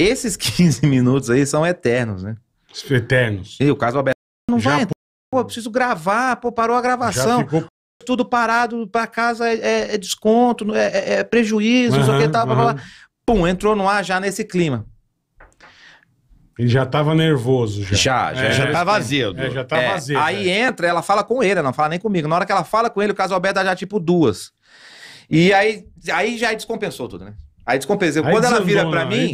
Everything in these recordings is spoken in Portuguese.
Esses 15 minutos aí são eternos, né? Eternos. E o caso Alberto não Já vai. Pô, eu preciso gravar, pô, parou a gravação. Ficou... Tudo parado para casa é, é, é, desconto, é, é, é prejuízo, uhum, que tal, uhum. Pum, entrou no ar já nesse clima. Ele já tava nervoso, já. Já, já, é, já tava vazio. Assim. É, já tava é, Aí é. entra, ela fala com ele, não fala nem comigo. Na hora que ela fala com ele, o caso Alberto dá já tipo duas. E aí, aí já descompensou tudo, né? Aí descompensou. quando ela vira para mim.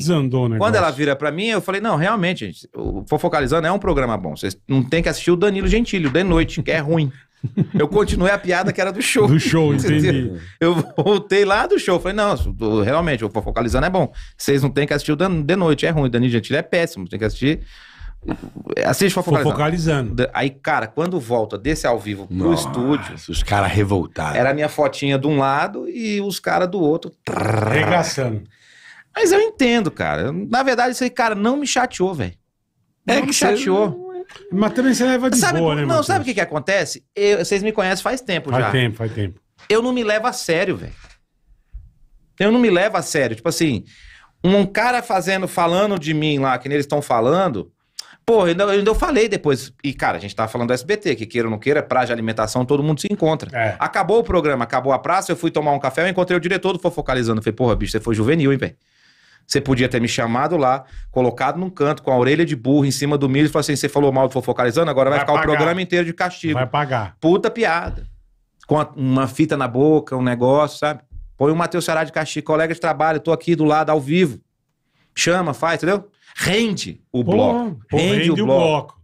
quando ela vira para mim, eu falei: não, realmente, gente, o Fofocalizando é um programa bom. Vocês não tem que assistir o Danilo Gentili de noite, que é ruim. Eu continuei a piada que era do show. Do show, entendi. Eu voltei lá do show. Falei, não, realmente, o Fofocalizando é bom. Vocês não tem que assistir o Dan de noite, é ruim. Danilo Gentili é péssimo. Tem que assistir Assiste fofocalizando. Aí, cara, quando volta desse ao vivo pro Nossa, estúdio. Os caras revoltados. Era a minha fotinha de um lado e os caras do outro. Regaçando. Mas eu entendo, cara. Na verdade, isso aí, cara, não me chateou, velho. É não me chateou. Mas também você leva de sabe, boa, né? Não, sabe o que, que acontece? Eu, vocês me conhecem faz tempo faz já. Faz tempo, faz tempo. Eu não me levo a sério, velho. Eu não me levo a sério. Tipo assim, um cara fazendo, falando de mim lá, que eles estão falando, Porra, ainda, ainda eu falei depois. E, cara, a gente tava falando do SBT, que queira ou não queira, praia de alimentação, todo mundo se encontra. É. Acabou o programa, acabou a praça, eu fui tomar um café, eu encontrei o diretor do Fofocalizando. falei, porra, bicho, você foi juvenil, hein, velho? Você podia ter me chamado lá, colocado num canto com a orelha de burro em cima do milho e falou assim: você falou mal do fofocalizando, agora vai, vai ficar pagar. o programa inteiro de castigo. Vai pagar. Puta piada. Com uma fita na boca, um negócio, sabe? Põe o Matheus Ceará de castigo, colega de trabalho, tô aqui do lado, ao vivo. Chama, faz, entendeu? Rende o bloco. Rende, rende, o bloco. O bloco.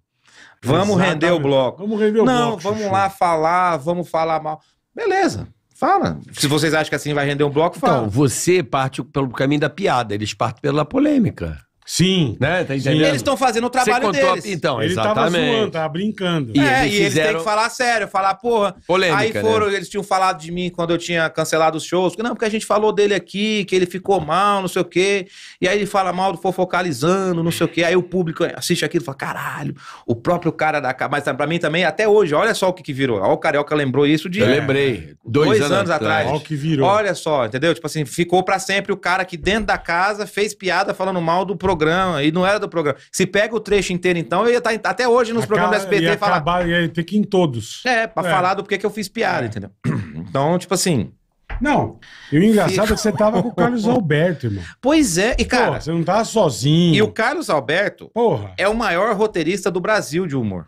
Vamos Exatamente. render o bloco. Vamos render o Não, bloco. Não, vamos lá falar, vamos falar mal. Beleza. Fala. Se vocês acham que assim vai render um bloco, então, fala. Então, você parte pelo caminho da piada, eles partem pela polêmica. Sim. Né? Tá entendendo? Eles estão fazendo o trabalho deles. Então, ele exatamente. tava zoando, tava brincando. E é, eles e fizeram... eles têm que falar sério, falar, porra. Polêmica, aí né? foram, né? eles tinham falado de mim quando eu tinha cancelado os shows. Não, porque a gente falou dele aqui, que ele ficou mal, não sei o quê. E aí ele fala mal do fofocalizando, não sei o quê. Aí o público assiste aquilo e fala, caralho, o próprio cara da. Mas pra mim também, até hoje, olha só o que, que virou. Olha, o Carioca lembrou isso de. Eu lembrei. Dois, dois anos, anos, atrás. Olha o que virou. Olha só, entendeu? Tipo assim, ficou pra sempre o cara que dentro da casa fez piada falando mal do programa programa, e não era do programa. Se pega o trecho inteiro, então, eu ia tá estar até hoje nos programas do SBT ia falar. Acabar, ia ter que ir em todos. É, pra é. falar do porquê que eu fiz piada, é. entendeu? Então, tipo assim. Não. E o engraçado é que você tava com o Carlos Alberto, irmão. Pois é, e cara. você não tava sozinho. E o Carlos Alberto Porra. é o maior roteirista do Brasil de humor.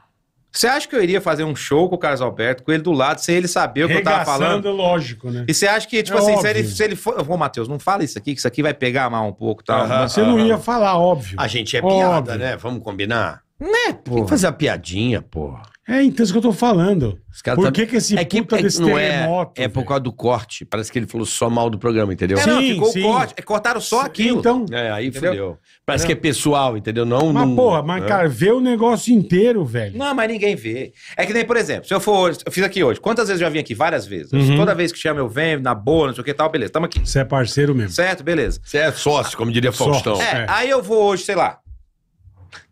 Você acha que eu iria fazer um show com o Carlos Alberto, com ele do lado, sem ele saber o que eu tava falando? lógico, né? E você acha que, tipo É assim, se ele, se ele for. Ô, Matheus, não fala isso aqui, que isso aqui vai pegar mal um pouco e tal. Aham. Você não ia falar, óbvio. A gente é piada, né? Vamos combinar? Né, Tem que fazer a piadinha, pô. É, então é isso que eu tô falando. Por tá- que, tá... que esse é que, puta é, desse não é, terremoto? É, por causa do corte. Parece que ele falou só mal do programa, entendeu? É, não, sim, ficou sim. corte. É, cortaram só sim, aquilo. Então, é, aí entendeu? Parece é. que é pessoal, entendeu? Não, mas, não, porra, mas, não. É. cara, vê o negócio inteiro, velho. Não, mas ninguém vê. É que nem, por exemplo, se eu for hoje, eu fiz aqui hoje. Quantas vezes eu já vim aqui? Várias vezes. Uhum. Toda vez que chama eu venho, na boa, não sei o que tal, beleza. Tamo aqui. Você é parceiro mesmo. Certo, beleza. Você é sócio, como diria Faustão. É, é, aí eu vou hoje, sei lá,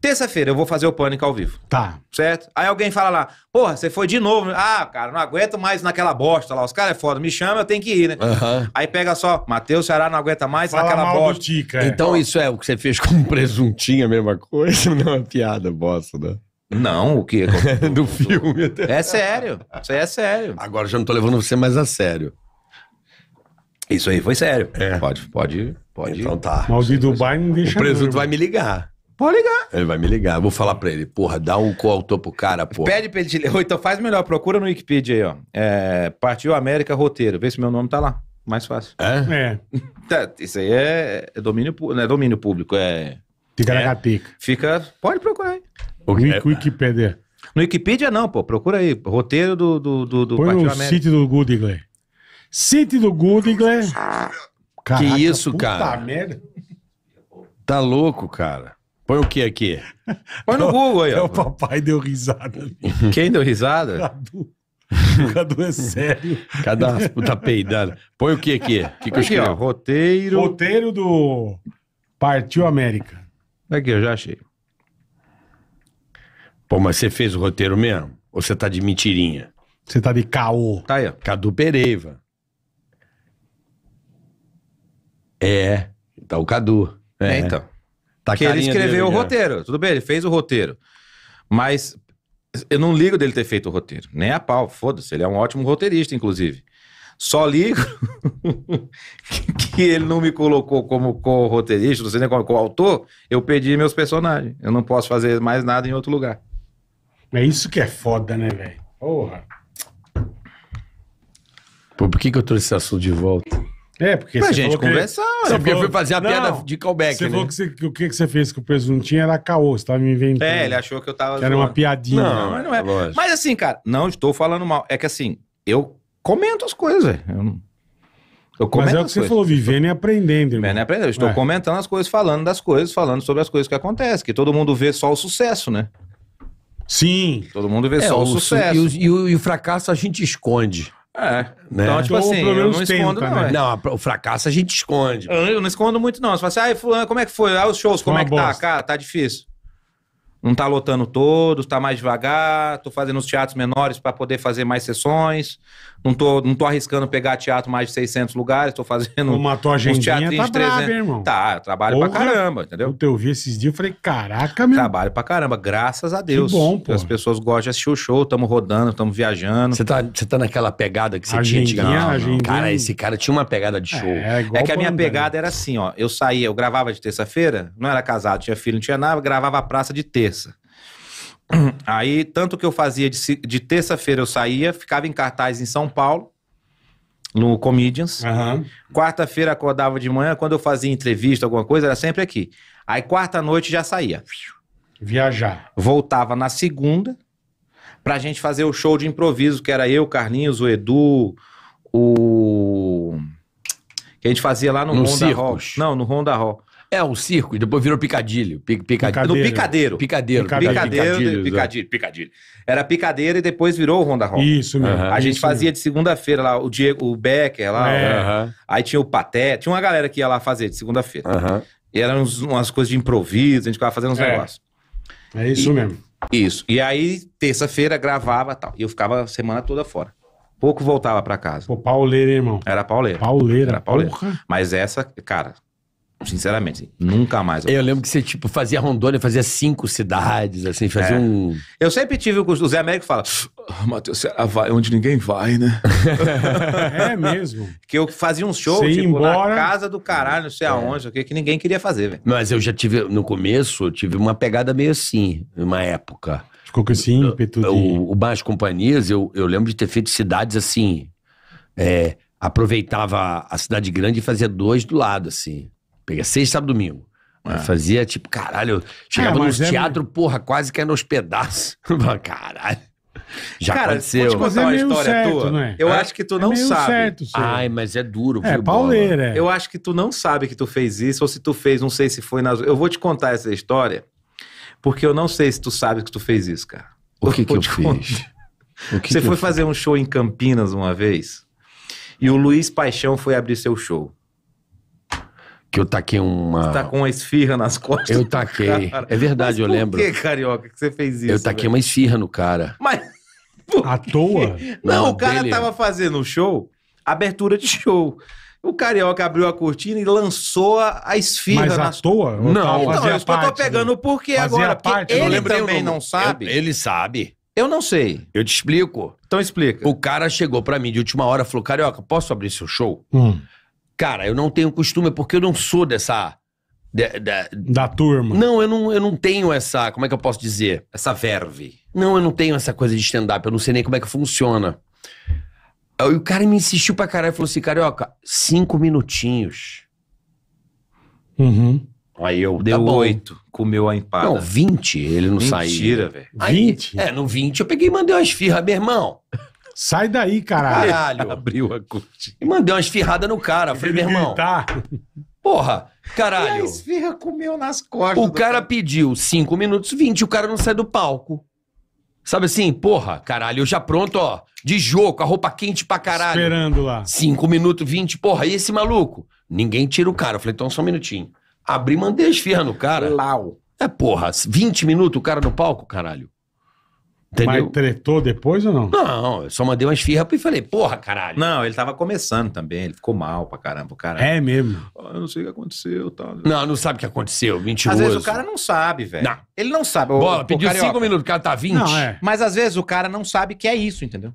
Terça-feira eu vou fazer o pânico ao vivo. Tá. Certo? Aí alguém fala lá, porra, você foi de novo. Ah, cara, não aguento mais naquela bosta lá. Os caras é foda, me chama, eu tenho que ir, né? Uhum. Aí pega só, Matheus Ceará não aguenta mais fala naquela bosta. Tica, é. Então isso é o que você fez com presuntinho, a mesma coisa? Não é piada, bosta, né? Não, o que? É do filme. Até. É sério. Isso aí é sério. Agora já não tô levando você mais a sério. Isso aí foi sério. É. Pode, pode, pode. Então tá. Mas o Dubai não deixa. O presunto não, vai me ligar. Pode ligar. Ele vai me ligar. Eu vou falar pra ele, porra, dá um coautor pro cara, porra. Pede pra ele te ler. então faz melhor, procura no Wikipedia aí, ó. É, Partiu América Roteiro. Vê se meu nome tá lá. Mais fácil. É? É. Tá, isso aí é, é domínio, não é domínio público, é... Fica na é, Fica... Pode procurar aí. O que, é? Wikipedia. No Wikipedia não, pô. Procura aí. Roteiro do, do, do, do Põe Partiu América. sítio do Goodingler. Sítio do Goodingler. Caraca, que isso, cara. merda. Tá louco, cara. Põe o que aqui? Põe no Google aí, ó. É o papai deu risada. Quem deu risada? Cadu. Cadu é sério. Cada é puta peidada. Põe o que aqui? O que, que eu aqui, ó, roteiro. Roteiro do Partiu América. Aqui, eu já achei. Pô, mas você fez o roteiro mesmo? Ou você tá de mentirinha? Você tá de caô. Tá aí, ó. Cadu Pereiva. É, tá o Cadu. É, é então. Tá que ele escreveu o é. roteiro. Tudo bem, ele fez o roteiro. Mas eu não ligo dele ter feito o roteiro. Nem a pau, foda-se. Ele é um ótimo roteirista, inclusive. Só ligo que ele não me colocou como co-roteirista, não sei nem como co-autor. Eu perdi meus personagens. Eu não posso fazer mais nada em outro lugar. É isso que é foda, né, velho? Porra. por que, que eu trouxe esse assunto de volta? É, porque pra gente conversar. Que... Você porque falou... eu fui fazer a piada de callback. Você né? falou que, você, que o que você fez que o presuntinho era caô, você tava me inventando. É, ele achou que eu tava. Que era uma piadinha. Não, mas não é, é. Lógico. Mas assim, cara, não estou falando mal. É que assim, eu comento as coisas. Eu não. Eu Mas é o que você coisas. falou, vivendo e aprendendo, irmão. Vivendo e aprendendo. Eu estou é. comentando as coisas, falando das coisas, falando sobre as coisas que acontecem. Que todo mundo vê só o sucesso, né? Sim. Todo mundo vê é, só o, o sucesso. Su e, o, e, o, e o fracasso a gente esconde. É. Né? Então, tipo, tipo assim, é eu não escondo, não. Não, o fracasso a gente esconde. Eu, eu não escondo muito, não. Você fala assim, ai, ah, fulano, como é que foi? Ah, os shows, como é que tá? bosta. tá? Cara, tá difícil. Não tá lotando todos, tá mais devagar, tô fazendo os teatros menores para poder fazer mais sessões. Não tô, não tô arriscando pegar teatro mais de 600 lugares, tô fazendo. Matou a gente tá brava, 300. irmão. Tá, trabalho Porra, pra caramba, entendeu? Puta, eu vi esses dias e falei, caraca, meu. Trabalho pra caramba, graças a Deus. Que bom, pô. As pessoas gostam de assistir o show, estamos rodando, estamos viajando. Você tá, você tá naquela pegada que você tinha antigamente? Cara, esse cara tinha uma pegada de show. É, é, é que a minha andar, pegada né? era assim, ó. Eu saía, eu gravava de terça-feira, não era casado, tinha filho, não tinha nada, gravava a praça de terça. Aí, tanto que eu fazia de, de terça-feira eu saía, ficava em cartaz em São Paulo, no Comedians. Uhum. Quarta-feira acordava de manhã, quando eu fazia entrevista, alguma coisa, era sempre aqui. Aí, quarta-noite já saía. Viajar. Voltava na segunda pra gente fazer o show de improviso, que era eu, Carlinhos, o Edu, o. Que a gente fazia lá no, no Honda Hall. Não, no Honda Hall. É, o circo, e depois virou picadilho. Pic, picadeiro. No picadeiro. Picadeiro. Picadeiro, picadilho, picadilho. Era picadeiro e depois virou o Ronda Rock. Isso mesmo. Uhum, a gente fazia mesmo. de segunda-feira lá, o Diego, o Becker lá. É. Uhum. Aí tinha o Paté, tinha uma galera que ia lá fazer de segunda-feira. Uhum. E eram uns, umas coisas de improviso, a gente ficava fazendo uns é. negócios. É isso e, mesmo. Isso. E aí, terça-feira, gravava e tal. E eu ficava a semana toda fora. Pouco voltava para casa. Pô, pauleira, hein, irmão? Era pauleira. Pauleira. Era pauleira. Porra. Mas essa, cara, Sinceramente, assim, nunca mais. Eu, eu lembro que você, tipo, fazia Rondônia, fazia cinco cidades, assim, fazia é. um. Eu sempre tive o Zé Américo fala: oh, Matheus, Ceará é vai onde ninguém vai, né? é mesmo. Que eu fazia um show, tipo, embora... na casa do caralho, não sei é. aonde, o que, que ninguém queria fazer, velho. Mas eu já tive, no começo, eu tive uma pegada meio assim, uma época. Ficou com esse ímpeto. De... O, o Companhias, eu, eu lembro de ter feito cidades assim. É, aproveitava a cidade grande e fazia dois do lado, assim. Peguei sexta, sábado, domingo. É. Fazia tipo, caralho, eu chegava é, no é teatro, porra, quase caindo aos pedaços. caralho. Já cara, aconteceu. Vou te contar é uma história certo, tua. Né? Eu é? acho que tu não sabe. Certo, Ai, mas é duro, é, pauleira. Eu acho que tu não sabe que tu fez isso, ou se tu fez, não sei se foi nas. Eu vou te contar essa história, porque eu não sei se tu sabe que tu fez isso, cara. O que, que eu fiz? Que Você que foi fazer fiz? um show em Campinas uma vez e o Luiz Paixão foi abrir seu show que eu taquei uma. Você tá com uma esfirra nas costas. Eu taquei. Cara. É verdade, Mas eu por lembro. Por que, carioca, que você fez isso? Eu taquei velho? uma esfirra no cara. Mas. À toa? Não, Não o cara dele... tava fazendo show, abertura de show. O carioca abriu a cortina e lançou a esfirra. Mas à nas... toa? Não, então, não, eu parte, tô pegando o porquê agora. porque ele também não sabe. Eu, ele sabe. Eu não sei. Eu te explico. Então explica. O cara chegou para mim de última hora e falou: Carioca, posso abrir seu show? Hum. Cara, eu não tenho costume, é porque eu não sou dessa. de- da- Da turma. Não, eu não, eu não tenho essa. Como é que eu posso dizer? Essa verve. Não, eu não tenho essa coisa de stand-up, eu não sei nem como é que funciona. Aí o cara me insistiu pra caralho e falou assim: Carioca, cinco minutinhos. Uhum. Aí eu. Deu tá oito, comeu a empada. Não, vinte. ele não saiu. Mentira, velho. Vinte. É, no vinte eu peguei e mandei umas firras, meu irmão. Sai daí, caralho. Caralho. Abriu a cortina. E mandei uma esfirrada no cara. Falei, meu irmão. Tá. Porra, caralho. E a esfirra comeu nas costas. O cara, cara pediu 5 minutos 20 o cara não sai do palco. Sabe assim, porra, caralho, eu já pronto, ó, de jogo, a roupa quente pra caralho. Esperando lá. 5 minutos 20, porra, e esse maluco? Ninguém tira o cara. Eu falei, então só um minutinho. Abri, mandei a esfirra no cara. Lau. É, porra, 20 minutos o cara no palco, caralho. Entendeu? Mas tretou depois ou não? Não, eu só mandei umas firras e falei, porra, caralho. Não, ele tava começando também, ele ficou mal pra caramba, o cara. É mesmo? Ah, eu não sei o que aconteceu, tá? Não, não sabe o que aconteceu, 21. Às vezes o cara não sabe, velho. Não. Ele não sabe. Bola, pediu 5 cinco minutos, o cara tá 20. Não, é. Mas às vezes o cara não sabe que é isso, entendeu?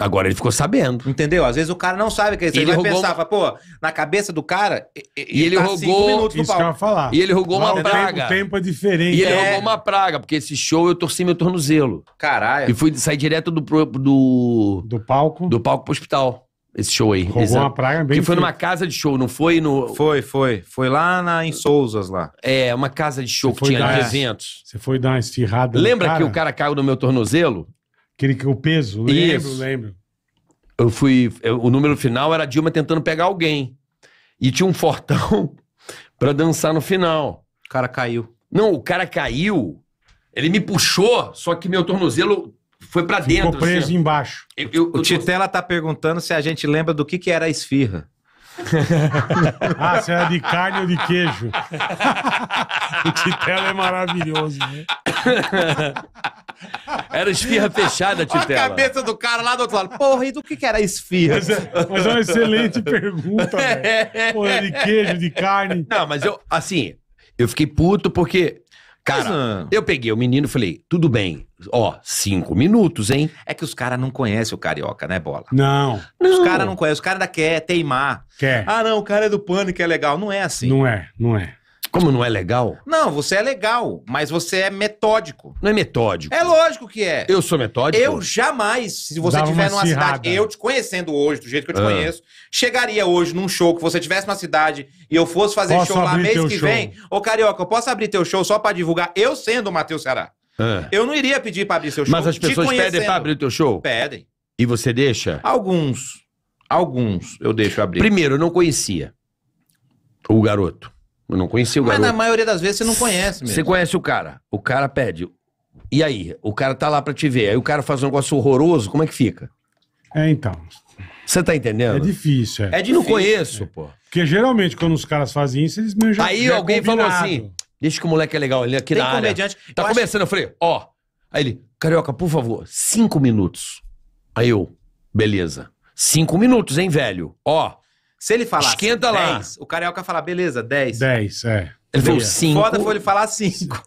Agora ele ficou sabendo. Entendeu? Às vezes o cara não sabe que Ele, é ele vai rogou... fala, pô, na cabeça do cara. E, ele tá rogou. Cinco minutos no palco. E ele rogou uma praga. Tempo, o tempo é diferente. E ele é. rogou uma praga, porque esse show eu torci meu tornozelo. Caralho. E fui sair direto do. Do, do palco. Do palco pro hospital. Esse show aí. Rogou Exato. uma praga bem. Que foi numa casa de show, não foi no. Foi, foi. Foi lá na, em Souzas lá. É, uma casa de show Você que tinha dar, eventos. Você foi dar uma estirrada. Lembra que o cara caiu no meu tornozelo? Aquele, o peso, lembro, Isso. lembro. Eu fui. eu- o número final era a Dilma tentando pegar alguém. E tinha um fortão pra dançar no final. O cara caiu. Não, o cara caiu, ele me puxou, só que meu tornozelo foi pra Ficou dentro. preso assim, embaixo. Eu- eu- O tô- Titela tá perguntando se a gente lembra do que, que era a esfirra. Ah, se era de carne ou de queijo. o Titela é maravilhoso, né? era esfirra fechada, Titela. A cabeça do cara lá do outro lado. Porra, e do que, que era esfirra? Mas é, mas é uma excelente pergunta, velho. Porra, de queijo, de carne. Não, mas eu, assim, eu fiquei puto porque Cara, eu peguei o menino e falei, tudo bem. Ó, cinco minutos, hein? É que os caras não conhecem o carioca, né, bola? Não. Os caras não conhecem, os caras da quer teimar. Quer. Ah, não, o cara é do pânico, é legal. Não é assim. Não é, não é. Como não é legal? Não, você é legal, mas você é metódico. Não é metódico. É lógico que é. Eu sou metódico? Eu jamais, se você estiver tiver uma numa cirrada. cidade, eu te conhecendo hoje, do jeito que eu te Ah. conheço, chegaria hoje num show que você tivesse numa cidade e eu fosse fazer Posso show lá abrir mês teu que show? vem. Ô, Carioca, eu posso abrir teu show só pra divulgar eu sendo o Matheus Ceará? Ah. Eu não iria pedir pra abrir seu show. Mas as pessoas pedem pra abrir teu show? Pedem. E você deixa? Alguns. Alguns eu deixo abrir. Primeiro, eu não conhecia o garoto. Eu não conheci o Mas garoto. na maioria das vezes você não conhece mesmo. Você conhece o cara. O cara pede. E aí? O cara tá lá pra te ver. Aí o cara faz um negócio horroroso, como é que fica? É, então. Você tá entendendo? É difícil, é. É de não conheço, é. pô. Porque geralmente quando os caras fazem isso, eles meio já Aí já é alguém combinado. falou assim: deixa que o moleque é legal, ele aqui Tem na comediante. área. Tá eu começando, acho... eu falei, ó. Aí ele, carioca, por favor, cinco minutos. Aí eu, beleza. Cinco minutos, hein, velho? Ó, se ele falar, Esquenta 10, assim, lá. o carioca fala, beleza, 10. 10, é. Ele falou 5. Foda foi ele falar 5.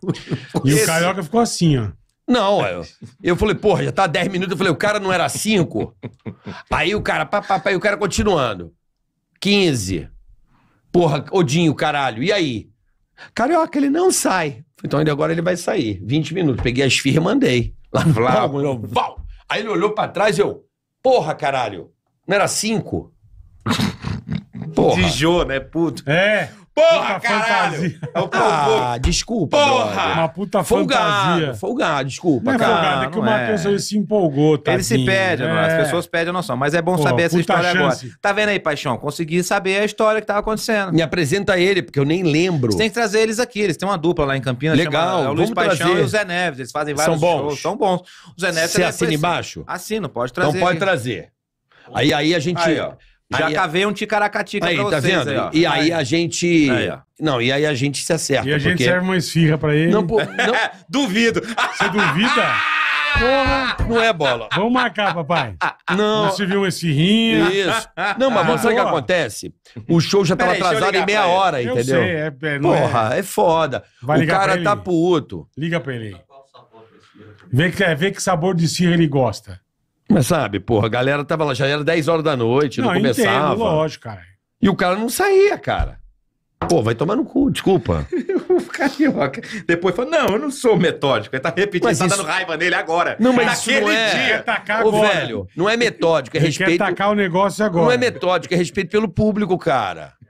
E o carioca ficou assim, ó. Não, eu, é, eu falei, porra, já tá 10 minutos. Eu falei, o cara não era 5? aí o cara, papapá, e o cara continuando. 15. Porra, Odinho, caralho, e aí? Carioca, ele não sai. Então ainda agora ele vai sair. 20 minutos. Peguei a esfirra e mandei. Lá, no lá, Vlau. Aí ele olhou pra trás e eu, porra, caralho, não era 5? Porra. De Jô, né, puto? É. Porra, puta caralho! Fantasia. É ah, desculpa, Porra! Brother. Uma puta folgado, fantasia. Folgado, desculpa, não é cara. Folgado, é que o é. Matheus é. se empolgou, tá? Ele se pede, é. as pessoas pedem a noção. Mas é bom Porra, saber essa história chance. agora. Tá vendo aí, Paixão? Consegui saber a história que tava acontecendo. Me apresenta ele, porque eu nem lembro. Você tem que trazer eles aqui. Eles têm uma dupla lá em Campinas. Legal, chama, é o Luiz Paixão trazer. e o Zé Neves. Eles fazem vários São bons. shows. São bons. O Zé Neves... Você assina embaixo? Assino, pode então trazer. Então pode trazer. Aí, aí a gente... Aí, ó. Já aí, cavei um ticaracatica aí, pra tá vocês. Tá vendo? Aí, ó. E aí, a gente. Aí, não, e aí a gente se acerta. E a gente porque... serve uma esfirra pra ele. Não, pô, não... Duvido. Você duvida? Porra. Não é bola. Vamos marcar, papai. Ah, não. Você viu um esfirrinho. Isso. Não, mas vamos ah, o que acontece? O show já tava atrasado em meia hora, eu entendeu? Sei, é, é, é. Porra, é, é foda. Vai o cara tá puto. Liga pra ele. Vê que, vê que sabor de esfirra ele gosta. Mas sabe, porra, a galera tava lá, já era 10 horas da noite, não, não começava. Entendo, lógico, cara. E o cara não saía, cara. Pô, vai tomar no cu, desculpa. o carioca. Depois falou: não, eu não sou metódico. Ele tá repetindo, mas tá dando raiva nele agora. Não, mas Naquele isso não é... dia. Atacar agora. Ô, velho, não é metódico, é Ele Quer atacar o negócio agora. Não é metódico, é respeito pelo público, cara.